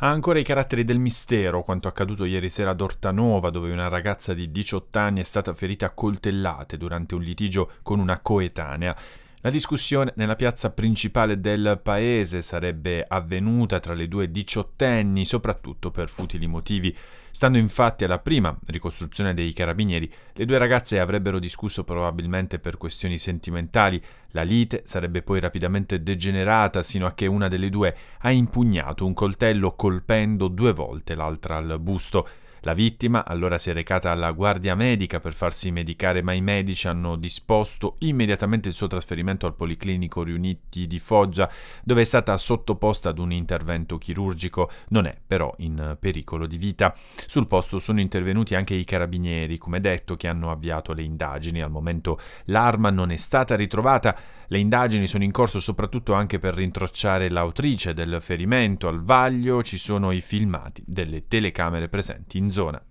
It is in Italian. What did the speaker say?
Ha ancora i caratteri del mistero quanto accaduto ieri sera ad Ortanova, dove una ragazza di 18 anni è stata ferita a coltellate durante un litigio con una coetanea. La discussione nella piazza principale del paese sarebbe avvenuta tra le due diciottenni, soprattutto per futili motivi. Stando infatti alla prima ricostruzione dei carabinieri, le due ragazze avrebbero discusso probabilmente per questioni sentimentali. La lite sarebbe poi rapidamente degenerata sino a che una delle due ha impugnato un coltello colpendo due volte l'altra al busto. La vittima allora si è recata alla guardia medica per farsi medicare, ma i medici hanno disposto immediatamente il suo trasferimento trattamento al Policlinico Riuniti di Foggia, dove è stata sottoposta ad un intervento chirurgico. Non è però in pericolo di vita. Sul posto sono intervenuti anche i carabinieri, come detto, che hanno avviato le indagini. Al momento l'arma non è stata ritrovata. Le indagini sono in corso soprattutto anche per rintracciare l'autrice del ferimento. Al vaglio ci sono i filmati delle telecamere presenti in zona.